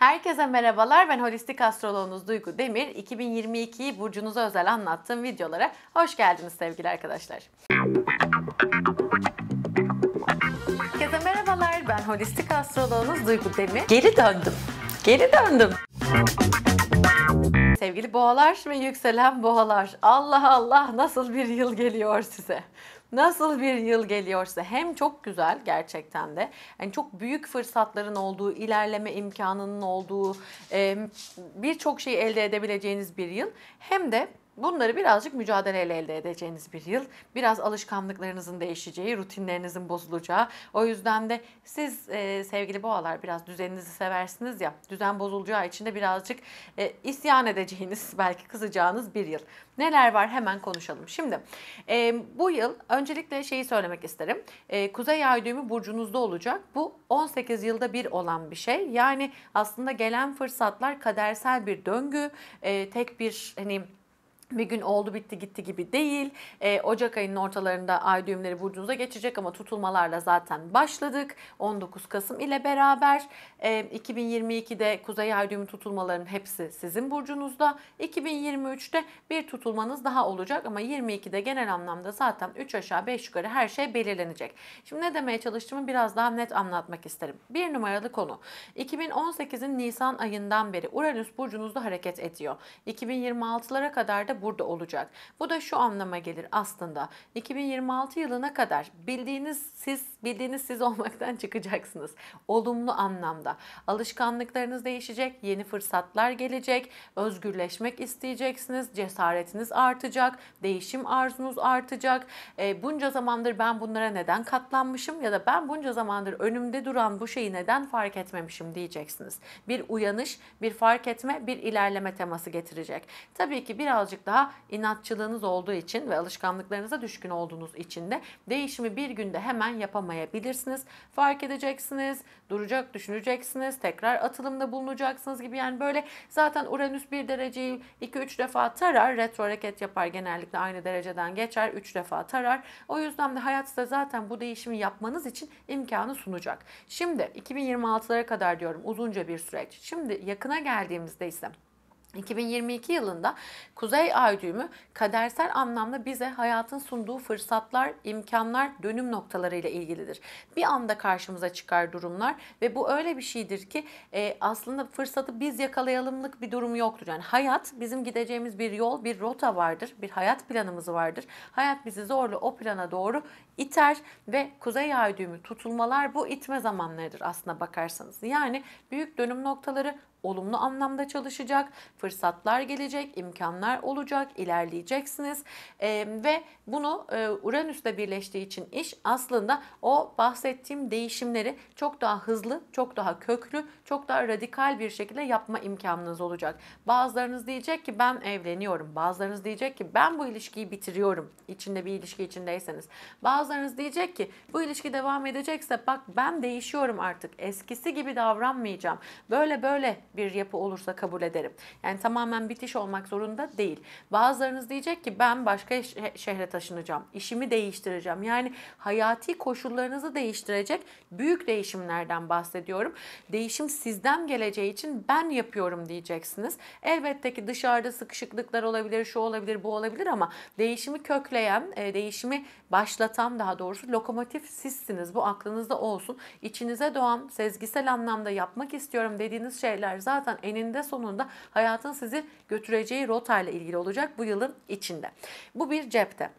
Herkese merhabalar. Ben holistik astroloğunuz Duygu Demir. 2022'yi burcunuza özel anlattığım videolara hoş geldiniz sevgili arkadaşlar. Herkese merhabalar. Ben holistik astroloğunuz Duygu Demir. Geri döndüm. Geri döndüm. Sevgili boğalar ve yükselen boğalar. Allah Allah nasıl bir yıl geliyor size nasıl bir yıl geliyorsa hem çok güzel gerçekten de yani çok büyük fırsatların olduğu, ilerleme imkanının olduğu, birçok şey elde edebileceğiniz bir yıl hem de Bunları birazcık mücadeleyle elde edeceğiniz bir yıl. Biraz alışkanlıklarınızın değişeceği, rutinlerinizin bozulacağı. O yüzden de siz e, sevgili boğalar biraz düzeninizi seversiniz ya. Düzen bozulacağı için de birazcık e, isyan edeceğiniz, belki kızacağınız bir yıl. Neler var hemen konuşalım. Şimdi e, bu yıl öncelikle şeyi söylemek isterim. E, Kuzey ay düğümü burcunuzda olacak. Bu 18 yılda bir olan bir şey. Yani aslında gelen fırsatlar kadersel bir döngü. E, tek bir hani bir gün oldu bitti gitti gibi değil. E, Ocak ayının ortalarında ay düğümleri burcunuza geçecek ama tutulmalarla zaten başladık. 19 Kasım ile beraber e, 2022'de kuzey ay düğümü tutulmaların hepsi sizin burcunuzda. 2023'te bir tutulmanız daha olacak ama 22'de genel anlamda zaten 3 aşağı 5 yukarı her şey belirlenecek. Şimdi ne demeye çalıştığımı biraz daha net anlatmak isterim. Bir numaralı konu. 2018'in Nisan ayından beri Uranüs burcunuzda hareket ediyor. 2026'lara kadar da burada olacak. Bu da şu anlama gelir aslında. 2026 yılına kadar bildiğiniz siz bildiğiniz siz olmaktan çıkacaksınız. Olumlu anlamda. Alışkanlıklarınız değişecek, yeni fırsatlar gelecek, özgürleşmek isteyeceksiniz, cesaretiniz artacak, değişim arzunuz artacak. E, bunca zamandır ben bunlara neden katlanmışım ya da ben bunca zamandır önümde duran bu şeyi neden fark etmemişim diyeceksiniz. Bir uyanış, bir fark etme, bir ilerleme teması getirecek. Tabii ki birazcık da daha inatçılığınız olduğu için ve alışkanlıklarınıza düşkün olduğunuz için de değişimi bir günde hemen yapamayabilirsiniz. Fark edeceksiniz, duracak düşüneceksiniz, tekrar atılımda bulunacaksınız gibi yani böyle zaten Uranüs bir dereceyi 2-3 defa tarar, retro hareket yapar genellikle aynı dereceden geçer 3 defa tarar. O yüzden de hayat size zaten bu değişimi yapmanız için imkanı sunacak. Şimdi 2026'lara kadar diyorum uzunca bir süreç. Şimdi yakına geldiğimizde ise 2022 yılında Kuzey Ay düğümü kadersel anlamda bize hayatın sunduğu fırsatlar, imkanlar, dönüm noktaları ile ilgilidir. Bir anda karşımıza çıkar durumlar ve bu öyle bir şeydir ki e, aslında fırsatı biz yakalayalımlık bir durum yoktur. Yani hayat bizim gideceğimiz bir yol, bir rota vardır, bir hayat planımız vardır. Hayat bizi zorla o plana doğru iter ve kuzey ay düğümü tutulmalar bu itme zamanlarıdır aslında bakarsanız. Yani büyük dönüm noktaları olumlu anlamda çalışacak, fırsatlar gelecek, imkanlar olacak, ilerleyeceksiniz e, ve bunu e, Uranüs'le birleştiği için iş aslında o bahsettiğim değişimleri çok daha hızlı, çok daha köklü, çok daha radikal bir şekilde yapma imkanınız olacak. Bazılarınız diyecek ki ben evleniyorum, bazılarınız diyecek ki ben bu ilişkiyi bitiriyorum içinde bir ilişki içindeyseniz. Bazı Bazılarınız diyecek ki bu ilişki devam edecekse bak ben değişiyorum artık. Eskisi gibi davranmayacağım. Böyle böyle bir yapı olursa kabul ederim. Yani tamamen bitiş olmak zorunda değil. Bazılarınız diyecek ki ben başka şehre taşınacağım. işimi değiştireceğim. Yani hayati koşullarınızı değiştirecek büyük değişimlerden bahsediyorum. Değişim sizden geleceği için ben yapıyorum diyeceksiniz. Elbette ki dışarıda sıkışıklıklar olabilir, şu olabilir, bu olabilir ama değişimi kökleyen, e, değişimi başlatan daha doğrusu lokomotif sizsiniz. Bu aklınızda olsun. İçinize doğan, sezgisel anlamda yapmak istiyorum dediğiniz şeyler zaten eninde sonunda hayatın sizi götüreceği rotayla ilgili olacak bu yılın içinde. Bu bir cepte.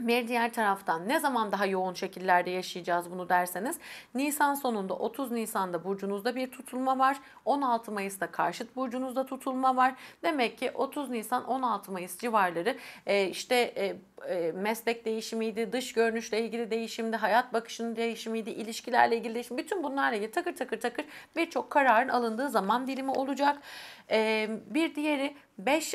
Bir diğer taraftan ne zaman daha yoğun şekillerde yaşayacağız bunu derseniz Nisan sonunda 30 Nisan'da burcunuzda bir tutulma var. 16 Mayıs'ta karşıt burcunuzda tutulma var. Demek ki 30 Nisan 16 Mayıs civarları e, işte e, e, meslek değişimiydi, dış görünüşle ilgili değişimdi, hayat bakışının değişimiydi, ilişkilerle ilgili değişim. Bütün bunlarla ilgili takır takır takır birçok kararın alındığı zaman dilimi olacak bir diğeri 5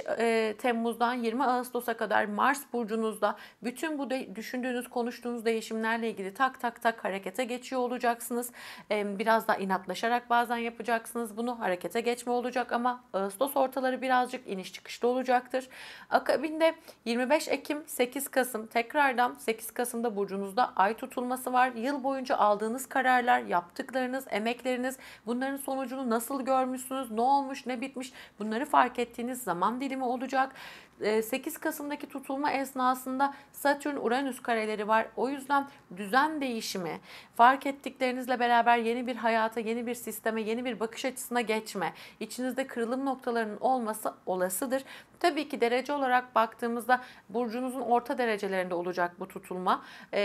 Temmuz'dan 20 Ağustos'a kadar Mars burcunuzda bütün bu de, düşündüğünüz, konuştuğunuz değişimlerle ilgili tak tak tak harekete geçiyor olacaksınız. biraz daha inatlaşarak bazen yapacaksınız. Bunu harekete geçme olacak ama Ağustos ortaları birazcık iniş çıkışlı olacaktır. Akabinde 25 Ekim 8 Kasım tekrardan 8 Kasım'da burcunuzda ay tutulması var. Yıl boyunca aldığınız kararlar, yaptıklarınız, emekleriniz bunların sonucunu nasıl görmüşsünüz, ne olmuş, ne bitmiş gerekmiş. Bunları fark ettiğiniz zaman dilimi olacak. 8 e, Kasım'daki tutulma esnasında Satürn-Uranüs kareleri var. O yüzden düzen değişimi, fark ettiklerinizle beraber yeni bir hayata, yeni bir sisteme, yeni bir bakış açısına geçme, içinizde kırılım noktalarının olması olasıdır. Tabii ki derece olarak baktığımızda burcunuzun orta derecelerinde olacak bu tutulma. E,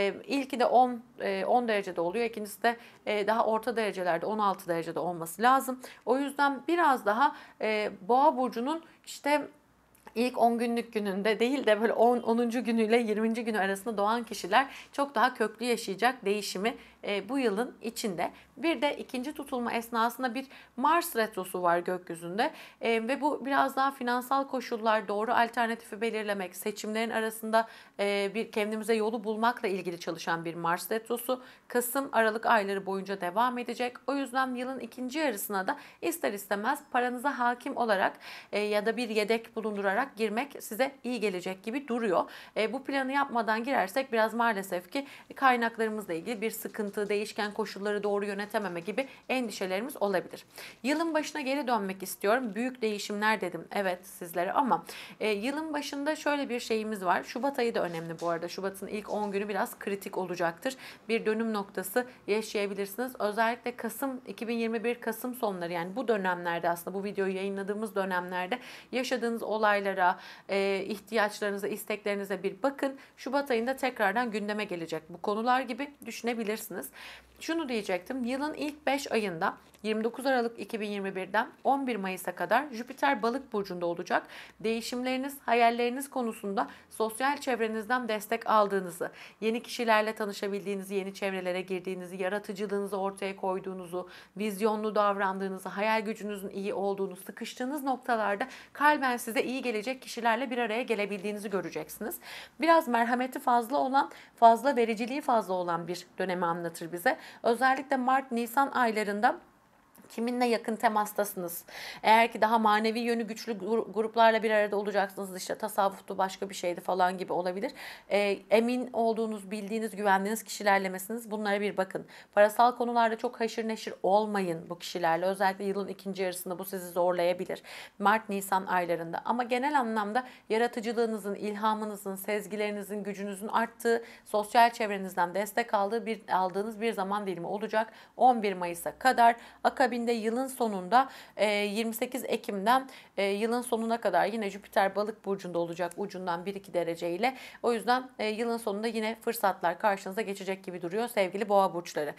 de 10 10 e, derecede oluyor. İkincisi de e, daha orta derecelerde 16 derecede olması lazım. O yüzden biraz daha boğa burcunun işte ilk 10 günlük gününde değil de böyle 10. 10. günüyle 20. günü arasında doğan kişiler çok daha köklü yaşayacak değişimi e, bu yılın içinde. Bir de ikinci tutulma esnasında bir Mars retrosu var gökyüzünde e, ve bu biraz daha finansal koşullar doğru alternatifi belirlemek, seçimlerin arasında e, bir kendimize yolu bulmakla ilgili çalışan bir Mars retrosu Kasım Aralık ayları boyunca devam edecek. O yüzden yılın ikinci yarısına da ister istemez paranıza hakim olarak ya da bir yedek bulundurarak girmek size iyi gelecek gibi duruyor. bu planı yapmadan girersek biraz maalesef ki kaynaklarımızla ilgili bir sıkıntı akıntı, değişken koşulları doğru yönetememe gibi endişelerimiz olabilir. Yılın başına geri dönmek istiyorum. Büyük değişimler dedim evet sizlere ama e, yılın başında şöyle bir şeyimiz var. Şubat ayı da önemli bu arada. Şubat'ın ilk 10 günü biraz kritik olacaktır. Bir dönüm noktası yaşayabilirsiniz. Özellikle Kasım 2021 Kasım sonları yani bu dönemlerde aslında bu videoyu yayınladığımız dönemlerde yaşadığınız olaylara, e, ihtiyaçlarınıza, isteklerinize bir bakın. Şubat ayında tekrardan gündeme gelecek bu konular gibi düşünebilirsiniz baksanız şunu diyecektim. Yılın ilk 5 ayında 29 Aralık 2021'den 11 Mayıs'a kadar Jüpiter Balık burcunda olacak. Değişimleriniz, hayalleriniz konusunda sosyal çevrenizden destek aldığınızı, yeni kişilerle tanışabildiğinizi, yeni çevrelere girdiğinizi, yaratıcılığınızı ortaya koyduğunuzu, vizyonlu davrandığınızı, hayal gücünüzün iyi olduğunu, sıkıştığınız noktalarda kalben size iyi gelecek kişilerle bir araya gelebildiğinizi göreceksiniz. Biraz merhameti fazla olan, fazla vericiliği fazla olan bir dönemi anlatıyorum anlatır bize. Özellikle Mart-Nisan aylarında Kiminle yakın temastasınız? Eğer ki daha manevi yönü güçlü gruplarla bir arada olacaksınız işte tasavvuftu başka bir şeydi falan gibi olabilir. E, emin olduğunuz, bildiğiniz, güvendiğiniz kişilerle mesiniz. Bunlara bir bakın. Parasal konularda çok haşır neşir olmayın bu kişilerle. Özellikle yılın ikinci yarısında bu sizi zorlayabilir. Mart-Nisan aylarında. Ama genel anlamda yaratıcılığınızın, ilhamınızın, sezgilerinizin, gücünüzün arttığı, sosyal çevrenizden destek aldığı bir, aldığınız bir zaman dilimi olacak. 11 Mayıs'a kadar. Akabi akabinde yılın sonunda 28 e, Ekim'den e, yılın sonuna kadar yine Jüpiter balık burcunda olacak ucundan 1-2 dereceyle. O yüzden e, yılın sonunda yine fırsatlar karşınıza geçecek gibi duruyor sevgili boğa burçları.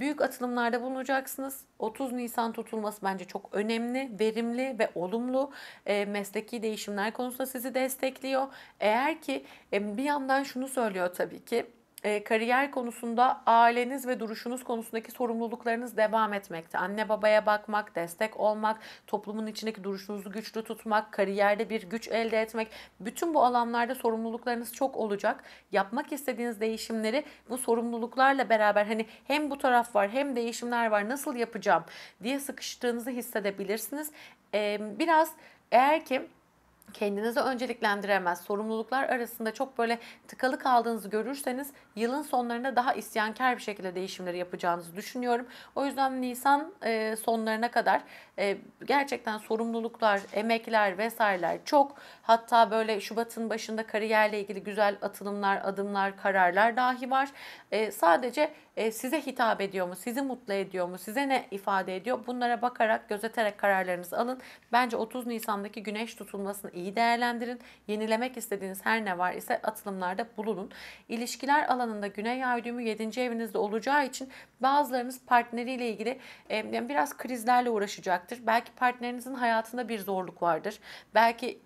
Büyük atılımlarda bulunacaksınız. 30 Nisan tutulması bence çok önemli, verimli ve olumlu. Mesleki değişimler konusunda sizi destekliyor. Eğer ki bir yandan şunu söylüyor tabii ki e, kariyer konusunda aileniz ve duruşunuz konusundaki sorumluluklarınız devam etmekte. Anne babaya bakmak, destek olmak, toplumun içindeki duruşunuzu güçlü tutmak, kariyerde bir güç elde etmek. Bütün bu alanlarda sorumluluklarınız çok olacak. Yapmak istediğiniz değişimleri bu sorumluluklarla beraber hani hem bu taraf var hem değişimler var nasıl yapacağım diye sıkıştığınızı hissedebilirsiniz. E, biraz eğer ki kendinizi önceliklendiremez, sorumluluklar arasında çok böyle tıkalı kaldığınızı görürseniz yılın sonlarında daha isyankar bir şekilde değişimleri yapacağınızı düşünüyorum. O yüzden Nisan e, sonlarına kadar e, gerçekten sorumluluklar, emekler vesaireler çok. Hatta böyle Şubat'ın başında kariyerle ilgili güzel atılımlar, adımlar, kararlar dahi var. E, sadece e, size hitap ediyor mu, sizi mutlu ediyor mu, size ne ifade ediyor? Bunlara bakarak, gözeterek kararlarınızı alın. Bence 30 Nisan'daki güneş tutulmasını iyi değerlendirin. Yenilemek istediğiniz her ne var ise atılımlarda bulunun. İlişkiler alanında Güney Ay düğümü 7. evinizde olacağı için bazılarınız partneriyle ilgili e, biraz krizlerle uğraşacaktır. Belki partnerinizin hayatında bir zorluk vardır. Belki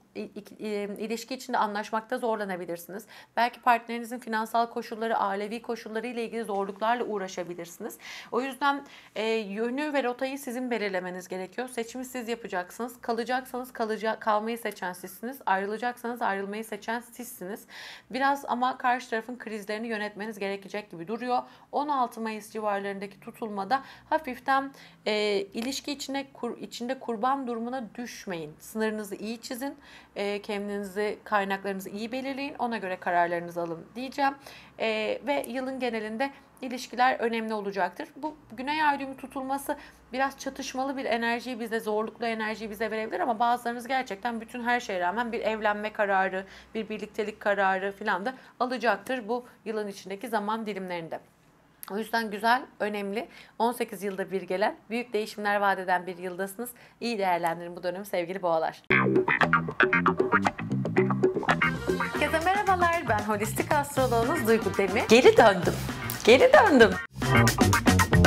ilişki içinde anlaşmakta zorlanabilirsiniz. Belki partnerinizin finansal koşulları, ailevi koşulları ile ilgili zorluklarla uğraşabilirsiniz. O yüzden e, yönü ve rotayı sizin belirlemeniz gerekiyor. Seçimi siz yapacaksınız. Kalacaksanız kalacak, kalmayı seçen sizsiniz. Ayrılacaksanız ayrılmayı seçen sizsiniz. Biraz ama karşı tarafın krizlerini yönetmeniz gerekecek gibi duruyor. 16 Mayıs civarlarındaki tutulmada hafiften e, ilişki içine kur, içinde kurban durumuna düşmeyin. Sınırınızı iyi çizin e, kendinizi, kaynaklarınızı iyi belirleyin. Ona göre kararlarınızı alın diyeceğim. E, ve yılın genelinde ilişkiler önemli olacaktır. Bu güney ay düğümü tutulması biraz çatışmalı bir enerjiyi bize, zorluklu enerjiyi bize verebilir ama bazılarınız gerçekten bütün her şeye rağmen bir evlenme kararı, bir birliktelik kararı filan da alacaktır bu yılın içindeki zaman dilimlerinde. O yüzden güzel, önemli. 18 yılda bir gelen, büyük değişimler vaat eden bir yıldasınız. İyi değerlendirin bu dönemi sevgili boğalar. Herkese merhabalar, ben holistik astrologunuz Duygu Demir. Geri döndüm, geri döndüm.